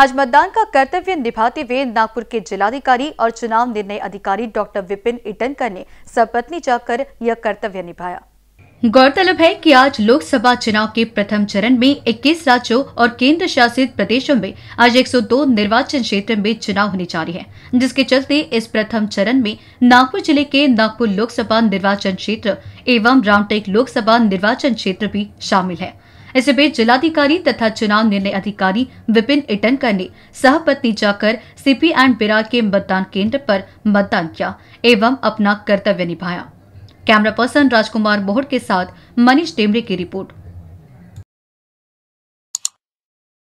आज मतदान का कर्तव्य निभाते हुए नागपुर के जिलाधिकारी और चुनाव निर्णय अधिकारी डॉक्टर विपिन इटनकर ने सपत्नी जाकर यह कर्तव्य निभाया गौरतलब है कि आज लोकसभा चुनाव के प्रथम चरण में 21 राज्यों और केंद्र शासित प्रदेशों में आज 102 निर्वाचन क्षेत्र में चुनाव होने जा रहे हैं जिसके चलते इस प्रथम चरण में नागपुर जिले के नागपुर लोकसभा निर्वाचन क्षेत्र एवं रामटेक लोकसभा निर्वाचन क्षेत्र भी शामिल है इस बीच जिलाधिकारी तथा चुनाव निर्णय अधिकारी विपिन इटनकर ने सहपत्नी जाकर सीपी एंड बिरा के मतदान केंद्र पर मतदान किया एवं अपना कर्तव्य निभाया कैमरा पर्सन राजकुमार मोहड़ के साथ मनीष टेमरे की रिपोर्ट